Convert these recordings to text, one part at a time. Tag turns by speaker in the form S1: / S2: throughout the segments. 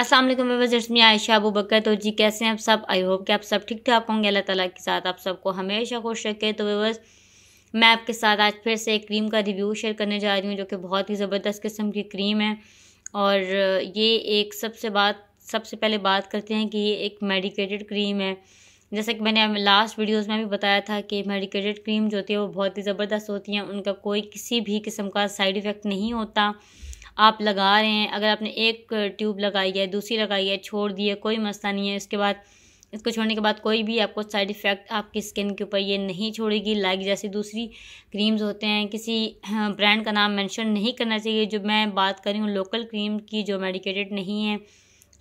S1: असल वालेकुम व्यवर्स आयशा अबू बकर तो जी कैसे हैं आप सब आई होप कि आप सब ठीक ठाक होंगे अल्लाह ताला के साथ आप सबको हमेशा खुश रखे तो व्यवर्स मैं आपके साथ आज फिर से एक क्रीम का रिव्यू शेयर करने जा रही हूँ जो कि बहुत ही ज़बरदस्त किस्म की क्रीम है और ये एक सबसे बात सबसे पहले बात करते हैं कि ये एक मेडिकेटेड क्रीम है जैसे कि मैंने लास्ट वीडियोज़ में भी बताया था कि मेडिकेटेड क्रीम जो होती है वो बहुत ही ज़बरदस्त होती हैं उनका कोई किसी भी किस्म का साइड इफ़ेक्ट नहीं होता आप लगा रहे हैं अगर आपने एक ट्यूब लगाई है दूसरी लगाई है छोड़ दी है कोई मसला नहीं है इसके बाद इसको छोड़ने के बाद कोई भी आपको साइड इफ़ेक्ट आपकी स्किन के ऊपर ये नहीं छोड़ेगी लाइक जैसे दूसरी क्रीम्स होते हैं किसी ब्रांड हाँ, का नाम मेंशन नहीं करना चाहिए जो मैं बात कर रही हूँ लोकल क्रीम की जो मेडिकेटेड नहीं है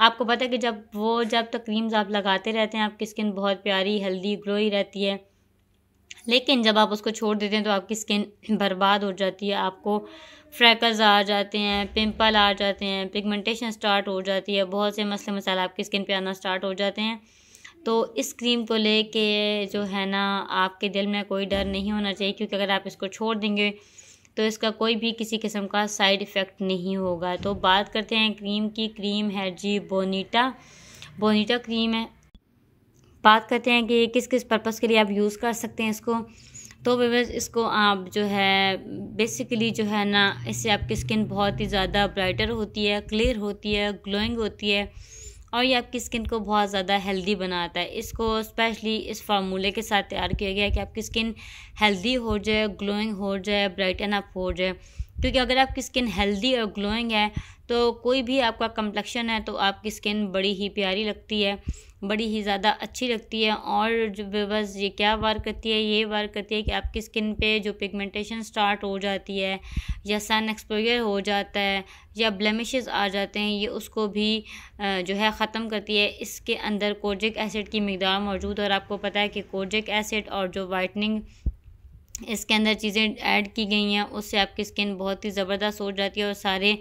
S1: आपको पता है कि जब वो जब तक क्रीम्स आप लगाते रहते हैं आपकी स्किन बहुत प्यारी हेल्दी ग्लोई रहती है लेकिन जब आप उसको छोड़ देते हैं तो आपकी स्किन बर्बाद हो जाती है आपको फ्रैकर्स आ जाते हैं पिंपल आ जाते हैं पिगमेंटेशन स्टार्ट हो जाती है बहुत से मसले मसाले आपकी स्किन पे आना स्टार्ट हो जाते हैं तो इस क्रीम को लेके जो है ना आपके दिल में कोई डर नहीं होना चाहिए क्योंकि अगर आप इसको छोड़ देंगे तो इसका कोई भी किसी किस्म का साइड इफ़ेक्ट नहीं होगा तो बात करते हैं क्रीम की क्रीम है जी बोनीटा बोनीटा क्रीम है बात करते हैं कि किस किस पर्पज़ के लिए आप यूज़ कर सकते हैं इसको तो वीवर्स इसको आप जो है बेसिकली जो है ना इससे आपकी स्किन बहुत ही ज़्यादा ब्राइटर होती है क्लियर होती है ग्लोइंग होती है और ये आपकी स्किन को बहुत ज़्यादा हेल्दी बनाता है इसको स्पेशली इस फार्मूले के साथ तैयार किया गया है कि आपकी स्किन हेल्दी हो जाए ग्लोइंग हो जाए ब्राइटन अप हो जाए क्योंकि अगर आपकी स्किन हेल्दी और ग्लोइंग है तो कोई भी आपका कम्प्लेक्शन है तो आपकी स्किन बड़ी ही प्यारी लगती है बड़ी ही ज़्यादा अच्छी लगती है और जो बस ये क्या वार करती है ये वार करती है कि आपकी स्किन पे जो पिगमेंटेशन स्टार्ट हो जाती है या सन एक्सपोजर हो जाता है या ब्लेमिशेस आ जाते हैं ये उसको भी जो है ख़त्म करती है इसके अंदर कोजिक एसिड की मकदार मौजूद और आपको पता है कि कोजिक एसिड और जो वाइटनिंग इसके अंदर चीज़ें ऐड की गई हैं उससे आपकी स्किन बहुत ही ज़बरदस्त हो जाती है और सारे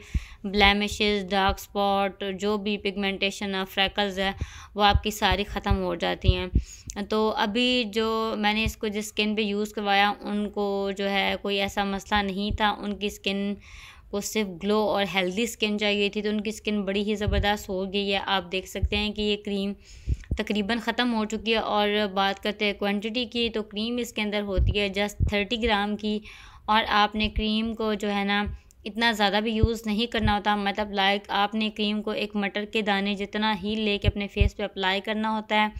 S1: ब्लैमिश डार्क स्पॉट जो भी पिगमेंटेशन है फ्रैकल्स है वो आपकी सारी ख़त्म हो जाती हैं तो अभी जो मैंने इसको जिस स्किन पे यूज़ करवाया उनको जो है कोई ऐसा मसला नहीं था उनकी स्किन को सिर्फ ग्लो और हेल्दी स्किन चाहिए थी तो उनकी स्किन बड़ी ही ज़बरदस्त हो गई है आप देख सकते हैं कि ये क्रीम तकरीबन ख़त्म हो चुकी है और बात करते हैं क्वांटिटी की तो क्रीम इसके अंदर होती है जस्ट थर्टी ग्राम की और आपने क्रीम को जो है ना इतना ज़्यादा भी यूज़ नहीं करना होता मतलब लाइक आपने क्रीम को एक मटर के दाने जितना ही ले कर अपने फेस पे अप्लाई करना होता है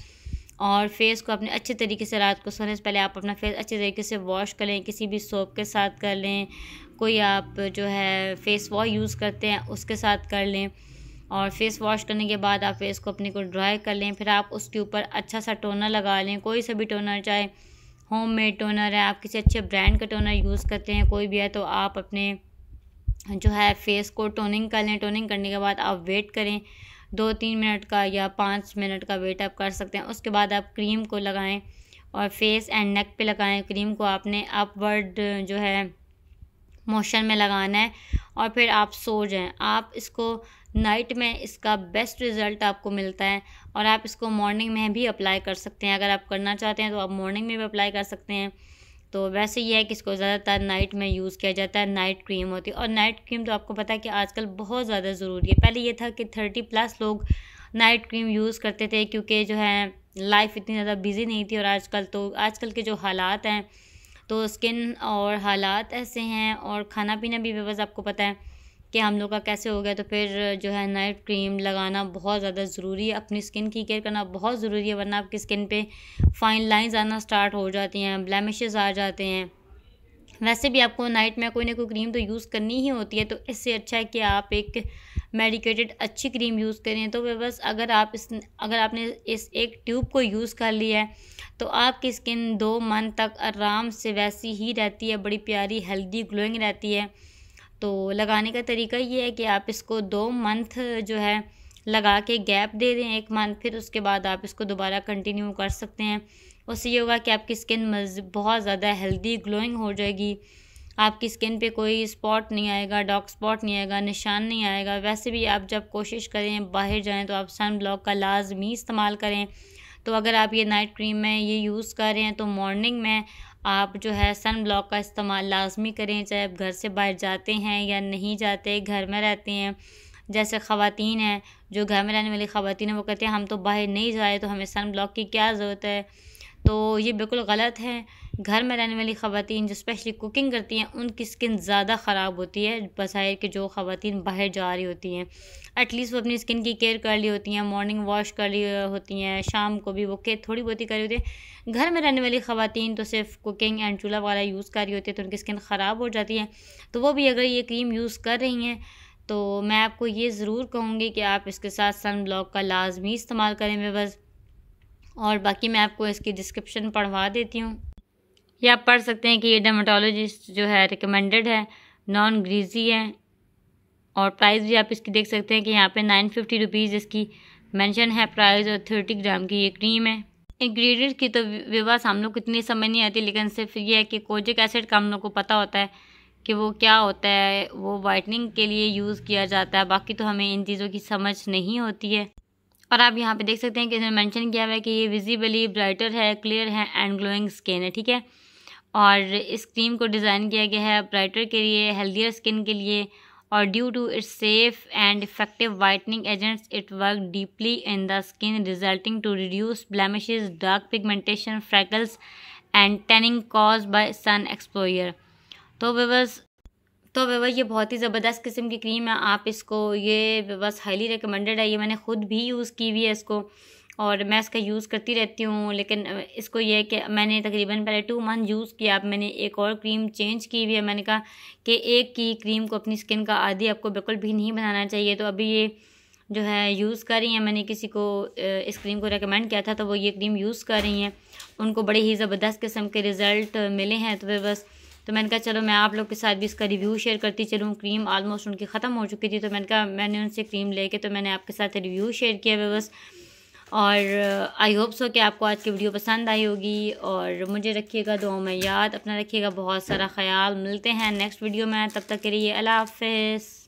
S1: और फेस को अपने अच्छे तरीके से रात को सोने से पहले आप अपना फेस अच्छे तरीके से वॉश कर लें किसी भी सोप के साथ कर लें कोई आप जो है फेस वॉश यूज़ करते हैं उसके साथ कर लें और फेस वॉश करने के बाद आप फेस को अपने को ड्राई कर लें फिर आप उसके ऊपर अच्छा सा टोनर लगा लें कोई सा भी टोनर चाहे होम मेड टोनर है आप किसी अच्छे ब्रांड का टोनर यूज़ करते हैं कोई भी है तो आप अपने जो है फेस को टोनिंग कर लें टोनिंग करने के बाद आप वेट करें दो तीन मिनट का या पाँच मिनट का वेट आप कर सकते हैं उसके बाद आप क्रीम को लगाएं और फेस एंड नेक पे लगाएं क्रीम को आपने अपवर्ड जो है मोशन में लगाना है और फिर आप सो जाएं आप इसको नाइट में इसका बेस्ट रिज़ल्ट आपको मिलता है और आप इसको मॉर्निंग में भी अप्लाई कर सकते हैं अगर आप करना चाहते हैं तो आप मॉर्निंग में भी अप्लाई कर सकते हैं तो वैसे ये है कि इसको ज़्यादातर नाइट में यूज़ किया जाता है नाइट क्रीम होती है और नाइट क्रीम तो आपको पता है कि आजकल बहुत ज़्यादा ज़रूरी है पहले ये था कि थर्टी प्लस लोग नाइट क्रीम यूज़ करते थे क्योंकि जो है लाइफ इतनी ज़्यादा बिजी नहीं थी और आजकल तो आजकल के जो हालात हैं तो स्किन और हालात ऐसे हैं और खाना पीना भी बेबस आपको पता है कि हम लोग का कैसे हो गया तो फिर जो है नाइट क्रीम लगाना बहुत ज़्यादा ज़रूरी है अपनी स्किन की केयर करना बहुत ज़रूरी है वरना आपकी स्किन पे फाइन लाइंस आना स्टार्ट हो जाती हैं ब्लैमिशेज़ आ जाते हैं वैसे भी आपको नाइट में कोई ना कोई क्रीम तो यूज़ करनी ही होती है तो इससे अच्छा है कि आप एक मेडिकेटेड अच्छी क्रीम यूज़ करें तो बस अगर आप इस अगर आपने इस एक ट्यूब को यूज़ कर लिया है तो आपकी स्किन दो मंथ तक आराम से वैसी ही रहती है बड़ी प्यारी हेल्दी ग्लोइंग रहती है तो लगाने का तरीका ये है कि आप इसको दो मंथ जो है लगा के गैप दे दें एक मंथ फिर उसके बाद आप इसको दोबारा कंटिन्यू कर सकते हैं उससे ये होगा कि आपकी स्किन बहुत ज़्यादा हेल्दी ग्लोइंग हो जाएगी आपकी स्किन पे कोई स्पॉट नहीं आएगा डार्क स्पॉट नहीं आएगा निशान नहीं आएगा वैसे भी आप जब कोशिश करें बाहर जाएं तो आप सन ब्लॉक का लाजमी इस्तेमाल करें तो अगर आप ये नाइट क्रीम में ये यूज़ कर रहे हैं तो मॉर्निंग में आप जो है सन ब्लॉक का इस्तेमाल लाजमी करें चाहे आप घर से बाहर जाते हैं या नहीं जाते घर में रहते हैं जैसे ख़वान हैं जो घर में रहने वाली ख़वान हैं वो कहते हैं हम तो बाहर नहीं जाए तो हमें सन ब्लॉक की क्या ज़रूरत है तो ये बिल्कुल गलत है घर में रहने वाली ख़वातीन जो स्पेशली कुकिंग करती हैं उनकी स्किन ज़्यादा ख़राब होती है बसाइर के जो ख़वातीन बाहर जा रही होती हैं एटलीस्ट वो अपनी स्किन की केयर कर ली होती हैं मॉर्निंग वॉश कर ली होती हैं शाम को भी वो केयर थोड़ी बहुत ही कर रही होती है घर में रहने वाली ख़वातीन तो सिर्फ कुकिंग एंड चूल्हा वगैरह यूज़ कर रही होती है तो उनकी स्किन ख़राब हो जाती है तो वो भी अगर ये क्रीम यूज़ कर रही हैं तो मैं आपको ये ज़रूर कहूँगी कि आप इसके साथ सन ब्लॉक का लाजमी इस्तेमाल करें मैं बस और बाकी मैं आपको इसकी डिस्क्रिप्शन पढ़वा देती हूँ या आप पढ़ सकते हैं कि ये डर्माटोलॉजिस्ट जो है रिकमेंडेड है नॉन ग्रीजी है और प्राइस भी आप इसकी देख सकते हैं कि यहाँ पे नाइन फिफ्टी रुपीज़ इसकी मेंशन है प्राइस और थर्टी ग्राम की ये क्रीम है इंग्रेडिएंट की तो विवास हम लोग को इतनी समझ नहीं आती लेकिन सिर्फ ये है कि कोजिक एसिड का हम लोग को पता होता है कि वो क्या होता है वो वाइटनिंग के लिए यूज़ किया जाता है बाकी तो हमें इन चीज़ों की समझ नहीं होती है और आप यहाँ पे देख सकते हैं कि इसमें मेंशन किया हुआ है कि ये विजिबली ब्राइटर है क्लियर है एंड ग्लोइंग स्किन है ठीक है और इस क्रीम को डिज़ाइन किया गया है ब्राइटर के लिए हेल्दियर स्किन के लिए और due to its safe and effective whitening agents it work deeply in the skin resulting to reduce blemish dark pigmentation freckles and tanning cause by sun exposure तो वे तो व्यवर ये बहुत ही ज़बरदस्त किस्म की क्रीम है आप इसको ये बस हाईली रिकमेंडेड है ये मैंने ख़ुद भी यूज़ की हुई है इसको और मैं इसका यूज़ करती रहती हूँ लेकिन इसको ये है कि मैंने तकरीबन पहले टू मंथ यूज़ किया अब मैंने एक और क्रीम चेंज की हुई है मैंने कहा कि एक की क्रीम को अपनी स्किन का आदि आपको बिल्कुल भी नहीं बनाना चाहिए तो अभी ये जो है यूज़ कर रही हैं मैंने किसी को इस क्रीम को रेकमेंड किया था तो वो ये क्रीम यूज़ कर रही हैं उनको बड़े ही ज़बरदस्त किस्म के रिज़ल्ट मिले हैं तो वे बस तो मैंने कहा चलो मैं आप लोग के साथ भी इसका रिव्यू शेयर करती चलूँ क्रीम आलमोस्ट उनकी ख़त्म हो चुकी थी तो मैंने कहा मैंने उनसे क्रीम लेके तो मैंने आपके साथ रिव्यू शेयर किया बस और आई होप सो कि आपको आज की वीडियो पसंद आई होगी और मुझे रखिएगा दो में याद अपना रखिएगा बहुत सारा ख्याल मिलते हैं नेक्स्ट वीडियो में तब तक के लिए अल्लाह हाफ